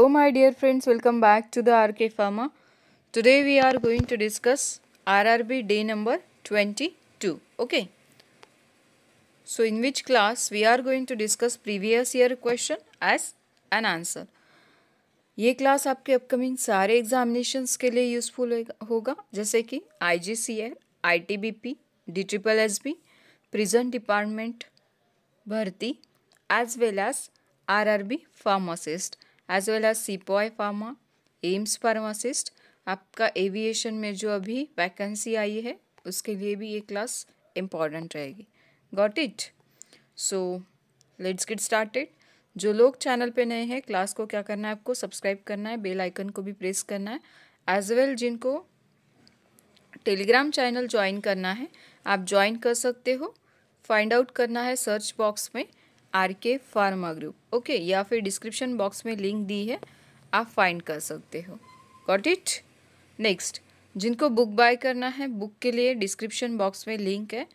Oh my dear friends, welcome back to the RK Pharma. Today we are going to discuss RRB day number 22. Okay. So in which class we are going to discuss previous year question as an answer. ये class आपके upcoming सारे एग्जामिनेशंस के लिए useful होगा जैसे कि I G C L I T B P D triple S B prison department भर्ती as well as R R B pharmacist as well as सीपॉय फार्मा एम्स फार्मासिस्ट आपका एविएशन में जो अभी वैकेंसी आई है उसके लिए भी ये क्लास इम्पॉर्टेंट रहेगी got it so let's get started जो लोग चैनल पे नए हैं क्लास को क्या करना है आपको सब्सक्राइब करना है बेल आइकन को भी प्रेस करना है एज वेल जिनको टेलीग्राम चैनल ज्वाइन करना है आप ज्वाइन कर सकते हो फाइंड आउट करना है सर्च बॉक्स में R K pharma group okay या फिर डिस्क्रिप्शन बॉक्स में लिंक दी है आप फाइंड कर सकते हो गॉट इट नेक्स्ट जिनको बुक बाय करना है बुक के लिए डिस्क्रिप्शन बॉक्स में लिंक है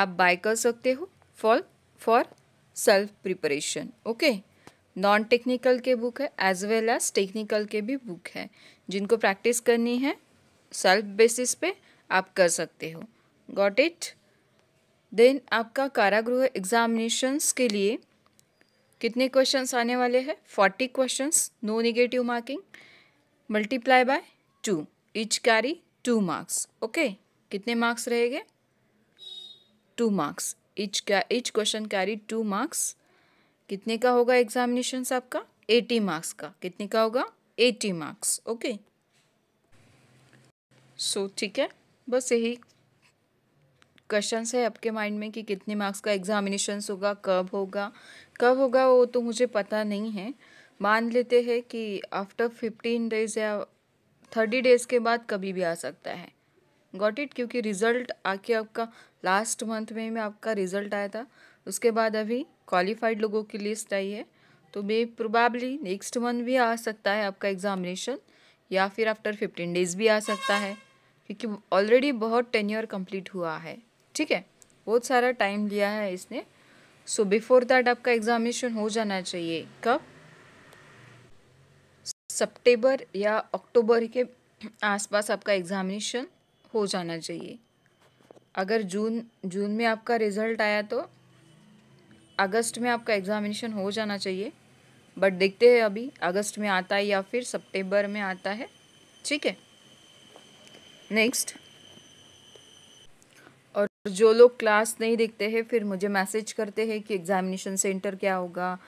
आप बाय कर सकते हो for for self preparation okay non technical के बुक है एज वेल एज टेक्निकल के भी बुक है जिनको प्रैक्टिस करनी है सेल्फ बेसिस पे आप कर सकते हो गॉट इट देन आपका कारागृह एग्जामिनेशंस के लिए कितने क्वेश्चंस आने वाले हैं forty questions no negative marking multiply by two each carry two marks okay कितने मार्क्स रहेंगे two marks each each question carry two marks कितने का होगा एग्जामिनेशन आपका एटी मार्क्स का कितने का होगा एटी मार्क्स ओके सो ठीक है बस यही क्वेश्चन है आपके माइंड में कि कितने मार्क्स का एग्जामिनेशन होगा कब होगा कब होगा वो तो मुझे पता नहीं है मान लेते हैं कि आफ्टर फिफ्टीन डेज या थर्टी डेज़ के बाद कभी भी आ सकता है गॉट इट क्योंकि रिज़ल्ट आके आपका लास्ट मंथ में में आपका रिज़ल्ट आया था उसके बाद अभी क्वालिफाइड लोगों की लिस्ट आई है तो मे प्रोबेबली नेक्स्ट मंथ भी आ सकता है आपका एग्ज़ामिनेशन या फिर आफ्टर फिफ्टीन डेज़ भी आ सकता है क्योंकि ऑलरेडी बहुत टेन्योर कंप्लीट हुआ है ठीक है बहुत सारा टाइम लिया है इसने सो बिफोर दैट आपका एग्जामिनेशन हो जाना चाहिए कब सितंबर या अक्टूबर के आसपास आपका एग्जामिनेशन हो जाना चाहिए अगर जून जून में आपका रिजल्ट आया तो अगस्त में आपका एग्ज़ामिनेशन हो जाना चाहिए बट देखते हैं अभी अगस्त में आता है या फिर सितंबर में आता है ठीक है नेक्स्ट जो लोग क्लास नहीं देखते हैं फिर मुझे मैसेज करते हैं कि एग्ज़ामिनेशन सेंटर क्या होगा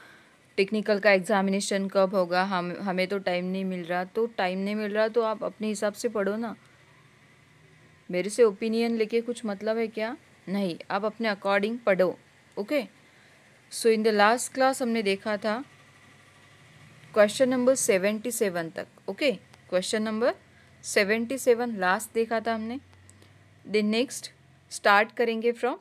टेक्निकल का एग्ज़ामिनेशन कब होगा हम हमें तो टाइम नहीं मिल रहा तो टाइम नहीं मिल रहा तो आप अपने हिसाब से पढ़ो ना मेरे से ओपिनियन लेके कुछ मतलब है क्या नहीं आप अपने अकॉर्डिंग पढ़ो okay so in the last class हमने देखा था क्वेश्चन नंबर सेवेंटी सेवन तक okay question number seventy seven last देखा था हमने द नेक्स्ट स्टार्ट करेंगे फ्रॉम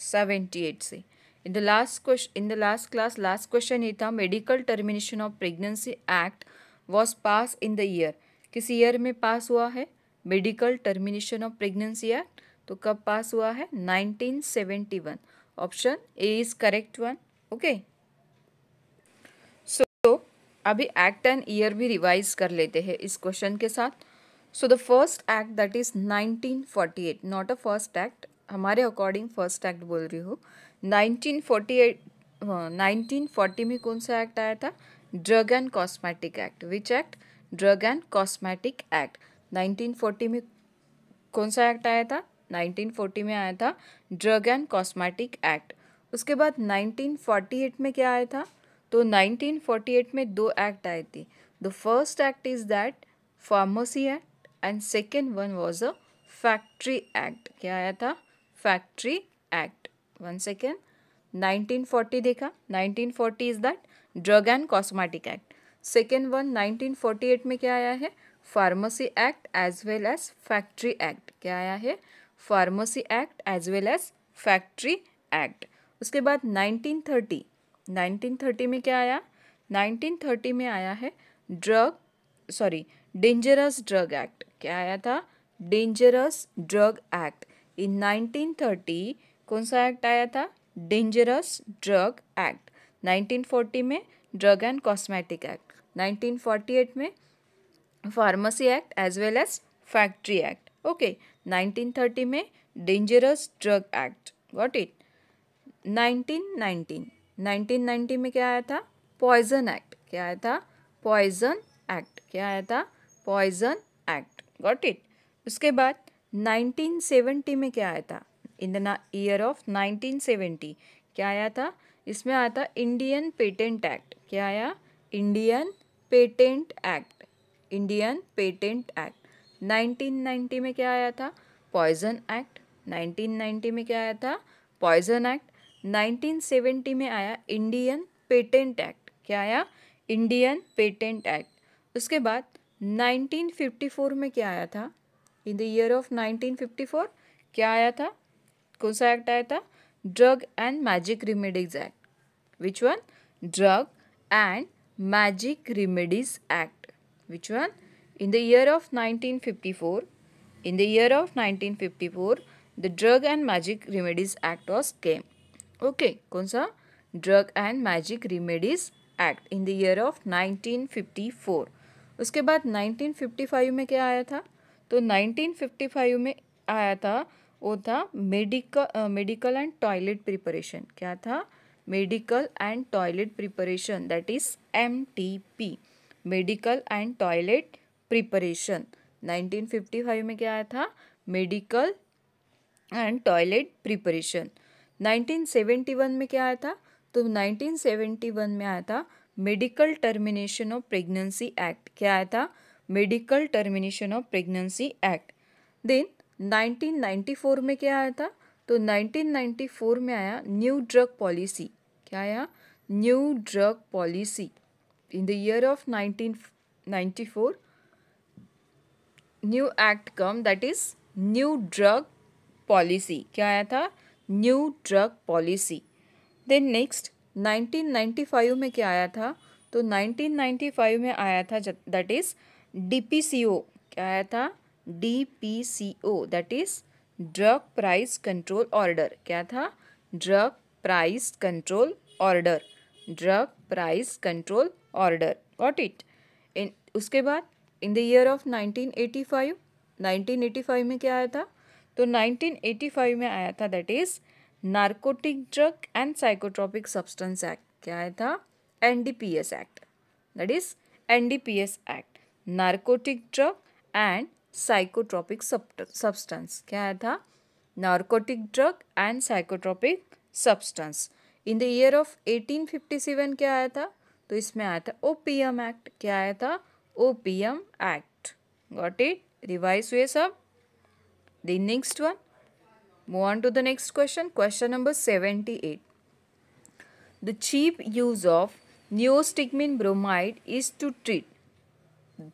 सेवेंटी एट से in the last question in the last class last question ये था medical termination of pregnancy act was pass in the year किस ईयर में पास हुआ है medical termination of pregnancy act तो कब पास हुआ है nineteen seventy one option A is correct one okay so अभी एक्ट एंड ईयर भी रिवाइज कर लेते हैं इस क्वेश्चन के साथ so the first act that is 1948 not a first act हमारे अकॉर्डिंग फर्स्ट एक्ट बोल रही हूँ nineteen forty eight nineteen forty में कौन सा एक्ट आया था drug and cosmetic act which act drug and cosmetic act nineteen forty में कौन सा एक्ट आया था नाइनटीन फोर्टी में आया था ड्रग एंड कॉस्मेटिक एक्ट उसके बाद नाइनटीन फोर्टी एट में क्या आया था तो नाइनटीन फोर्टी एट में दो एक्ट आए थे the first act is that pharmacy act and second one was a factory act क्या आया था फैक्ट्री एक्ट वन सेकेंड 1940 देखा 1940 is that drug and cosmetic act second one 1948 में क्या आया है pharmacy act as well as factory act क्या आया है pharmacy act as well as factory act उसके बाद 1930 1930 में क्या आया 1930 में आया है drug sorry dangerous drug act क्या आया था डेंजरस ड्रग एक्ट इन 1930 कौन सा एक्ट आया था डेंजरस ड्रग एक्ट 1940 में ड्रग एंड कॉस्मेटिक एक्ट 1948 में pharmacy act as well as factory act okay 1930 में dangerous drug act what it 1919 1990 में क्या आया था पॉइजन एक्ट क्या आया था पॉइजन एक्ट क्या आया था पॉइजन एक्ट गॉट इट उसके बाद 1970 में क्या आया था इन द ईयर ऑफ 1970 क्या आया था इसमें आया था इंडियन पेटेंट एक्ट क्या आया Indian patent act Indian patent act 1990 में क्या आया था पॉइजन एक्ट 1990 में क्या आया था पॉइजन एक्ट 1970 में आया इंडियन पेटेंट एक्ट क्या आया इंडियन पेटेंट एक्ट उसके बाद 1954 में क्या आया था इन द ईयर ऑफ 1954 क्या आया था कौन सा एक्ट आया था drug and magic remedies act which one drug and magic remedies act which one in the year of 1954 in the year of 1954 the drug and magic remedies act was came okay कौन सा drug and magic remedies act in the year of 1954 उसके बाद 1955 में क्या आया था तो 1955 में आया था वो था medical medical and toilet preparation क्या था medical and toilet preparation that is M T P medical and toilet preparation 1955 में क्या आया था मेडिकल एंड टॉयलेट प्रिपरेशन 1971 में क्या आया था तो 1971 में आया था medical termination of pregnancy act क्या आया था medical termination of pregnancy act then 1994 में क्या आया था तो 1994 में आया न्यू ड्रग पॉलिसी क्या आया new drug policy in the year of 1994 new act come that is new drug policy क्या आया था new drug policy then next 1995 में क्या आया था तो 1995 में आया था दैट इज़ डी क्या आया था D P C O that is drug price control order क्या था drug price control order drug price control order what it in उसके बाद इन द ईयर ऑफ 1985 1985 में क्या आया था तो 1985 में आया था that is narcotic drug and psychotropic substance act क्या आया था N D P S act that is N D P S act narcotic drug and psychotropic substance क्या आया था narcotic drug and psychotropic substance in the year of 1857 क्या आया था तो इसमें आया था ओ पी एम एक्ट क्या आया था O P M act got it revise हुए सब the next one Move on to the next question. Question number 78. The chief use of neostigmine bromide is to treat.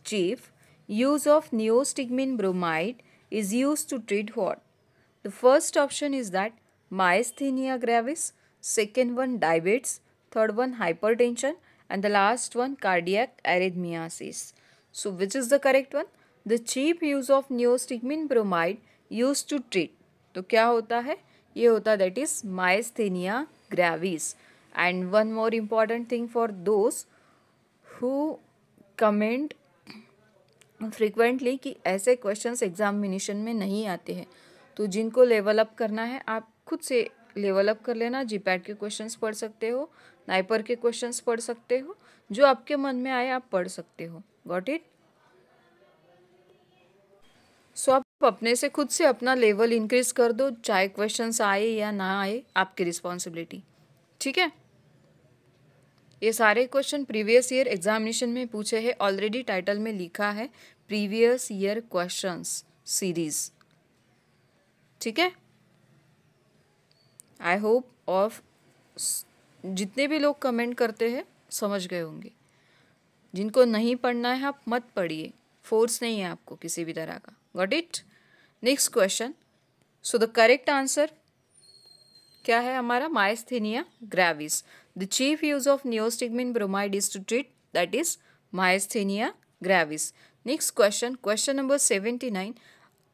Chief use of neostigmine bromide is used to treat what? The first option is that myasthenia gravis, second one diabetes, third one hypertension and the last one cardiac arrhythmiasis. So which is the correct one? The cheap use of neostigmine bromide used to treat तो क्या होता है ये होता है that is myasthenia gravis and one more important thing for those who comment frequently कि ऐसे questions examination में नहीं आते हैं तो जिनको लेवल अप करना है आप खुद से लेवल अप कर लेना जीपैट के क्वेश्चंस पढ़ सकते हो नाइपर के क्वेश्चंस पढ़ सकते हो जो आपके मन में आए आप पढ़ सकते हो गॉट इट सो आप अपने से खुद से अपना लेवल इंक्रीज कर दो चाहे क्वेश्चंस आए या ना आए आपकी रिस्पॉन्सिबिलिटी ठीक है ये सारे क्वेश्चन प्रीवियस ईयर एग्जामिनेशन में पूछे हैं ऑलरेडी टाइटल में लिखा है प्रीवियस ईयर क्वेश्चंस सीरीज ठीक है आई होप ऑफ जितने भी लोग कमेंट करते हैं समझ गए होंगे जिनको नहीं पढ़ना है आप मत पढ़िए फोर्स नहीं है आपको किसी भी तरह का got it next question so the correct answer क्या है हमारा myasthenia gravis the chief use of neostigmine bromide is to treat that is myasthenia gravis next question question number seventy nine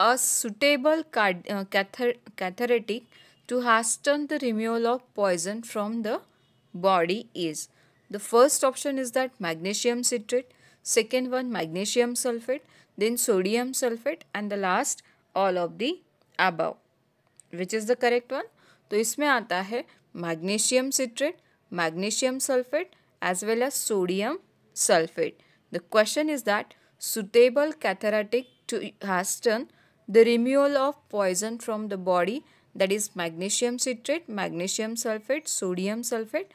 a suitable uh, cath cathartic to hasten the removal of poison from the body is the first option is that magnesium citrate second one magnesium sulfate then sodium sulfate and the last all of the above, which is the correct one. तो इसमें आता है magnesium citrate magnesium sulphate as well as sodium sulfate. The question is that suitable cathartic to hasten the removal of poison from the body that is magnesium citrate, magnesium sulfate, sodium sulfate.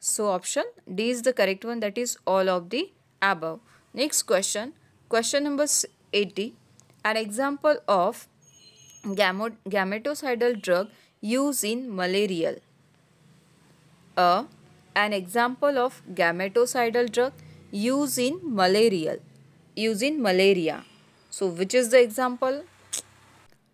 So option D is the correct one that is all of the above. Next question, question number 80 an example of gametocidal drug used in malarial. A. An example of gametocidal drug used in malarial. Used in malaria. So which is the example?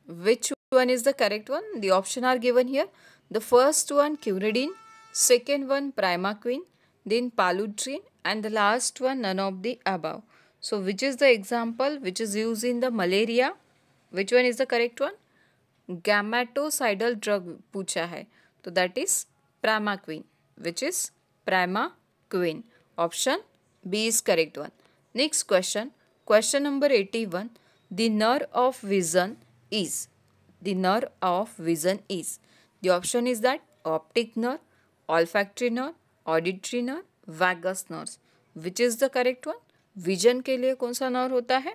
Which one is the correct one? The option are given here. The first one curidine, second one primaquine, then paludrine, and the last one none of the above. So which is the example which is used in the malaria? Which one is the correct one? Gametocidal drug pucha hai. So that is primaquine which is primaquine. Option B is correct one. Next question. Question number 81. The nerve of vision is. The nerve of vision is. The option is that optic nerve, olfactory nerve, auditory nerve, vagus nerve. Which is the correct one? Vision के लिए कौन सा nerve होता है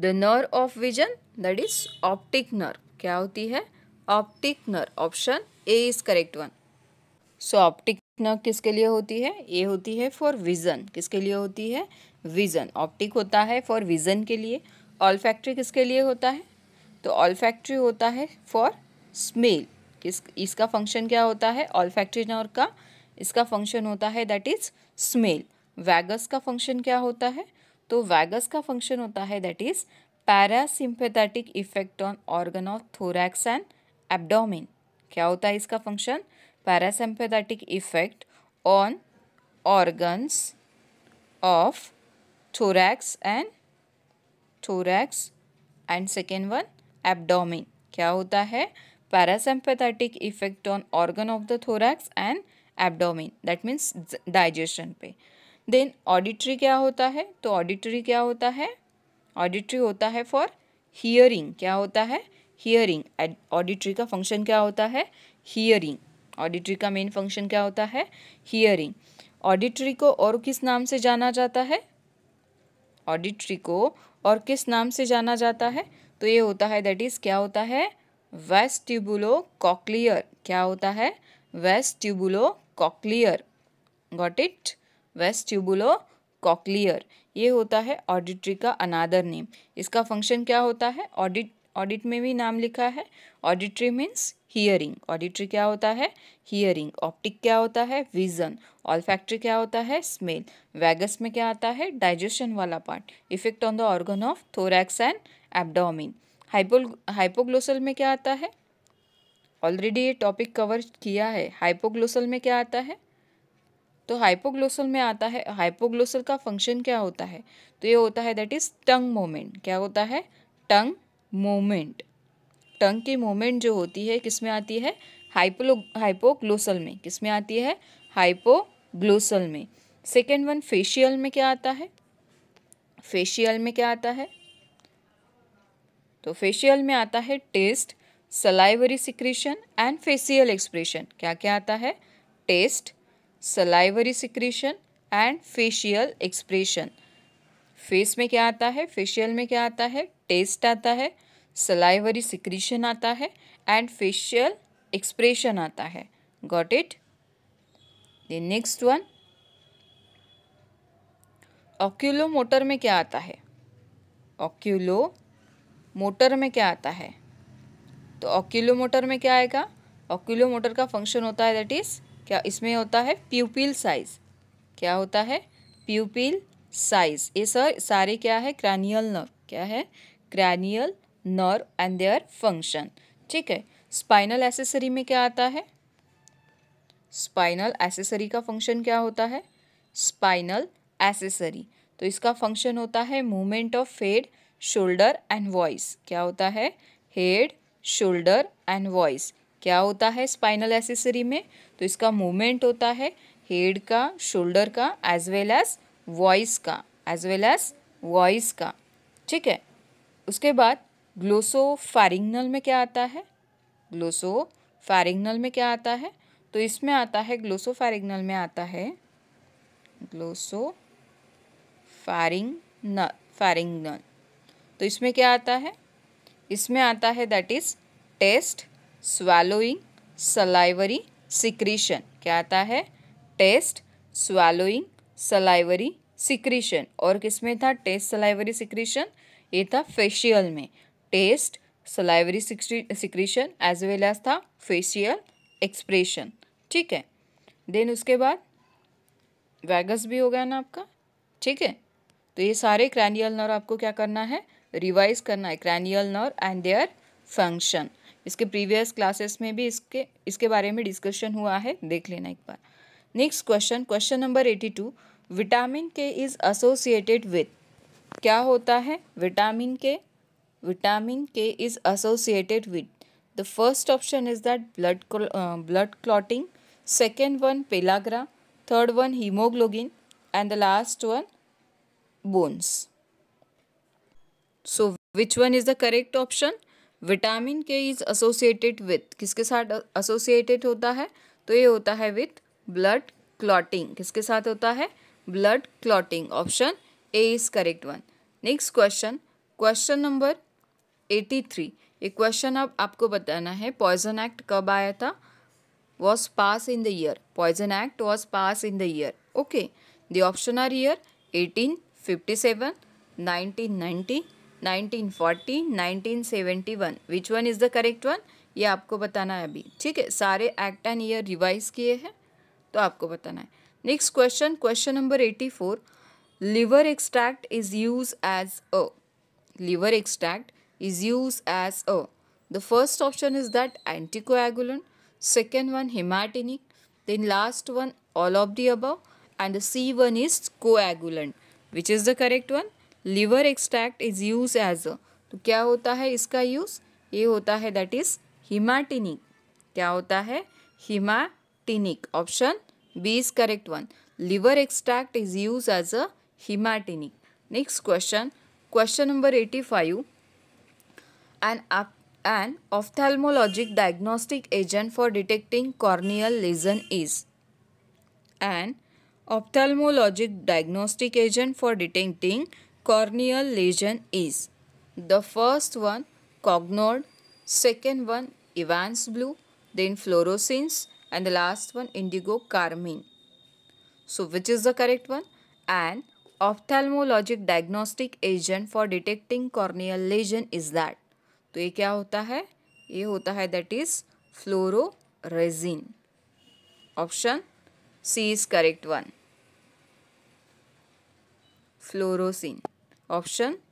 the nerve of vision that is optic nerve क्या होती है optic nerve option A is correct one so optic nerve किसके लिए होती है ए होती है फॉर विजन किसके लिए होती है विजन ऑप्टिक होता है फॉर विजन के लिए ऑल फैक्ट्री किसके लिए होता है तो ऑल फैक्ट्री होता है फॉर स्मेल किस इसका फंक्शन क्या होता है ऑल फैक्ट्री नर्व का इसका फंक्शन होता है दैट इज स्मेल वैगस का फंक्शन क्या होता है तो वैगस का फंक्शन होता है that is parasympathetic effect on organ of thorax and abdomen क्या होता है इसका function parasympathetic effect on organs of thorax and thorax and second one abdomen क्या होता है parasympathetic effect on organ of the thorax and abdomen that means digestion पे then auditory क्या होता है तो ऑडिटरी क्या होता है ऑडिटरी होता है फॉर हियरिंग क्या होता है हियरिंग ऑडिटरी का फंक्शन क्या होता है हियरिंग ऑडिटरी का मेन फंक्शन क्या होता है हियरिंग ऑडिटरी को और किस नाम से जाना जाता है ऑडिटरी को और किस नाम से जाना जाता है तो ये होता है दैट इज़ क्या होता है ट्यूबुलो कॉक्लियर क्या होता है vestibulocochlear got it vestibulocochlear ये होता है ऑडिट्री का अनादर नेम इसका फंक्शन क्या होता है ऑडिट ऑडिट में भी नाम लिखा है ऑडिट्री मीन्स हियरिंग ऑडिट्री क्या होता है हियरिंग ऑप्टिक क्या होता है विजन ऑल फैक्ट्री क्या होता है स्मेल वैगस में क्या आता है डाइजेशन वाला part effect on the organ of thorax and abdomen hypoglossal में क्या आता है ऑलरेडी ये टॉपिक कवर किया है हाइपोग्लोसल में क्या आता है तो हाइपोग्लोसल में आता है हाइपोग्लोसल का फंक्शन क्या होता है तो ये होता है दैट इज़ टंग मोमेंट क्या होता है टंग मोमेंट टंग की मोमेंट जो होती है किसमें आती है हाइपोलो हाइपोग्लोसल में किसमें आती है हाइपोग्लोसल में सेकेंड वन फेशियल में क्या आता है फेशियल में क्या आता है तो फेशियल में आता है taste salivary secretion and facial expression क्या क्या आता है taste salivary secretion and facial expression face में क्या आता है फेशियल में क्या आता है टेस्ट आता है सलाइवरी सिक्रीशन आता है एंड फेशियल एक्सप्रेशन आता है got it next one oculomotor में क्या आता है ऑक्यूलो मोटर में क्या आता है तो ऑक्यूलो मोटर में क्या आएगा ऑक्यूलो मोटर का फंक्शन होता है दैट इज़ क्या इसमें होता है प्यूपिल साइज क्या होता है प्यूपिल साइज ये सर सारे क्या है क्रैनियल नर्व क्या है cranial nerve and their function ठीक है स्पाइनल एसेसरी में क्या आता है स्पाइनल एसेसरी का फंक्शन क्या होता है स्पाइनल एसेसरी तो इसका फंक्शन होता है movement of head shoulder and voice क्या होता है हेड शोल्डर एंड वॉइस क्या होता है स्पाइनल एसेसरी में तो इसका मूवमेंट होता है हेड का शोल्डर का एज वेल एज वॉइस का एज वेल एज वॉइस का ठीक है उसके बाद ग्लोसो फैरिंगनल में क्या आता है ग्लोसो फैरिंगनल में क्या आता है तो इसमें आता है ग्लोसो फैरिंगनल में आता है ग्लोसो फारिंगनल फारिंगनल तो इसमें क्या आता है इसमें आता है that is taste swallowing salivary secretion क्या आता है टेस्ट स्वालोइंग सलाइवरी सिक्रीशन और किस में था टेस्ट सलाइवरी सिक्रीशन ये था फेशियल में taste salivary secretion as well as था फेशियल एक्सप्रेशन ठीक है देन उसके बाद वैगस भी हो गया ना आपका ठीक है तो ये सारे क्रैनियल नर आपको क्या करना है रिवाइज करना है cranial nerve and their function इसके प्रीवियस क्लासेस में भी इसके इसके बारे में डिस्कशन हुआ है देख लेना एक बार next question question number eighty two vitamin K is associated with क्या होता है vitamin K vitamin K is associated with the first option is that blood blood clotting second one pellagra third one haemoglobin and the last one bones so which one is the correct option vitamin K is associated with किसके साथ associated होता है तो ये होता है with blood clotting किसके साथ होता है blood clotting option A is correct one next question question number eighty three ये क्वेश्चन अब आपको बताना है पॉइजन एक्ट कब आया था was pass in the year poison act was pass in the year okay the option are year eighteen fifty seven nineteen ninety nineteen nineteen seventy one which one is the correct one ये आपको बताना है अभी ठीक है सारे act and year revise किए हैं तो आपको बताना है next question question number eighty four liver extract is use as a liver extract is use as a the first option is that anticoagulant second one haematinic then last one all of the above and C one is coagulant which is the correct one liver extract is use as a तो क्या होता है इसका use ये होता है that is हिमाटिनिक क्या होता है haematinic option B is correct one liver extract is use as a haematinic next question question number eighty five an an ophthalmologic diagnostic agent for detecting corneal lesion is an ophthalmologic diagnostic agent for detecting corneal lesion is? The first one cognode, second one Evans blue, then fluorescence and the last one indigo carmine. So which is the correct one? and ophthalmologic diagnostic agent for detecting corneal lesion is that. तो ये क्या होता है ये होता है that is fluorescein option C is correct one fluorescein Option